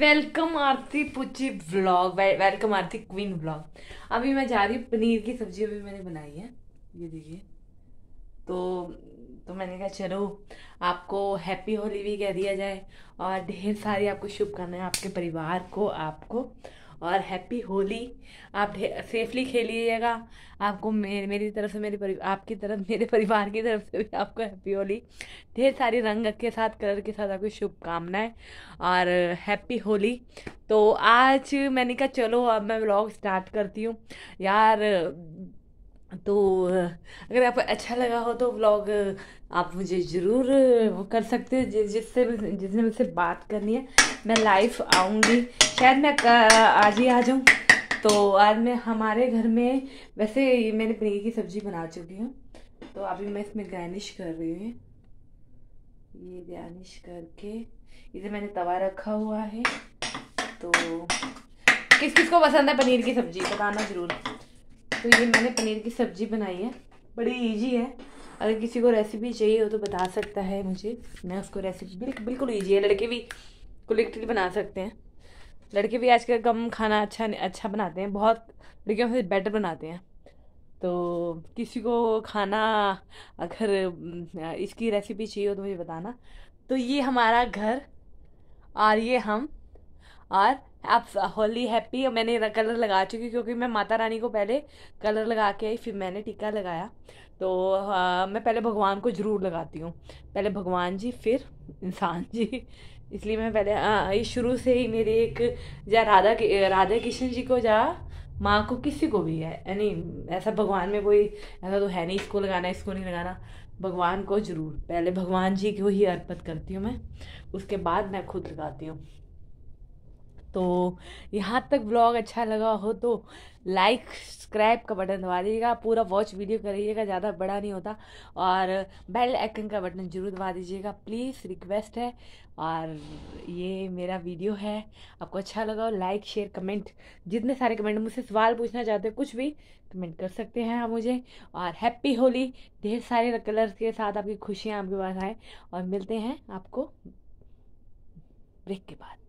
welcome Aarti पुची blog welcome Aarti queen blog अभी मैं जा रही हूँ पनीर की सब्जी अभी मैंने बनाई है ये देखिए तो तो मैंने कहा चलो आपको हैप्पी होली भी कह दिया जाए और ढेर सारी आपको शुभकामनाएं आपके परिवार को आपको और हैप्पी होली आप सेफली खेलिएगा आपको मे, मेरी तरफ से मेरे परिवार आपकी तरफ मेरे परिवार की तरफ से भी आपको हैप्पी होली ढेर सारी रंग के साथ कलर के साथ आपकी शुभकामनाएं और हैप्पी होली तो आज मैंने कहा चलो अब मैं ब्लॉग स्टार्ट करती हूँ यार तो अगर आपको अच्छा लगा हो तो व्लॉग आप मुझे ज़रूर वो कर सकते हो जिस जिससे जिसने मुझसे बात करनी है मैं लाइव आऊँगी शायद मैं आज ही आ जाऊँ तो आज मैं हमारे घर में वैसे मैंने पनीर की सब्ज़ी बना चुकी हूँ तो अभी मैं इसमें गार्निश कर रही हूँ ये गार्निश करके इसे मैंने तवा रखा हुआ है तो किस किस को पसंद है पनीर की सब्ज़ी बताना ज़रूर तो ये मैंने पनीर की सब्ज़ी बनाई है बड़ी ईजी है अगर किसी को रेसिपी चाहिए हो तो बता सकता है मुझे मैं उसको रेसिपी बिल्क, बिल्कुल ईजी है लड़के भी को बना सकते हैं लड़के भी आजकल कम खाना अच्छा अच्छा बनाते हैं बहुत लड़कियों से बेटर बनाते हैं तो किसी को खाना अगर इसकी रेसिपी चाहिए हो तो मुझे बताना तो ये हमारा घर और ये हम और आप होली हैप्पी मैंने कलर लगा चुकी क्योंकि मैं माता रानी को पहले कलर लगा के आई फिर मैंने टीका लगाया तो आ, मैं पहले भगवान को ज़रूर लगाती हूँ पहले भगवान जी फिर इंसान जी इसलिए मैं पहले ये शुरू से ही मेरी एक जा राधा राधा कृष्ण जी को जा माँ को किसी को भी है यानी ऐसा भगवान में कोई ऐसा तो है नहीं इसको लगाना इसको नहीं लगाना भगवान को ज़रूर पहले भगवान जी को ही अर्पित करती हूँ मैं उसके बाद मैं खुद लगाती हूँ तो यहाँ तक ब्लॉग अच्छा लगा हो तो लाइक सब्सक्राइब का बटन दबा दीजिएगा पूरा वॉच वीडियो करिएगा ज़्यादा बड़ा नहीं होता और बेल आइकन का बटन जरूर दबा दीजिएगा प्लीज़ रिक्वेस्ट है और ये मेरा वीडियो है आपको अच्छा लगा हो लाइक शेयर कमेंट जितने सारे कमेंट मुझसे सवाल पूछना चाहते हो कुछ भी कमेंट कर सकते हैं आप मुझे और हैप्पी होली ढेर सारे कलर्स के साथ आपकी खुशियाँ आपके पास आए और मिलते हैं आपको ब्रेक के बाद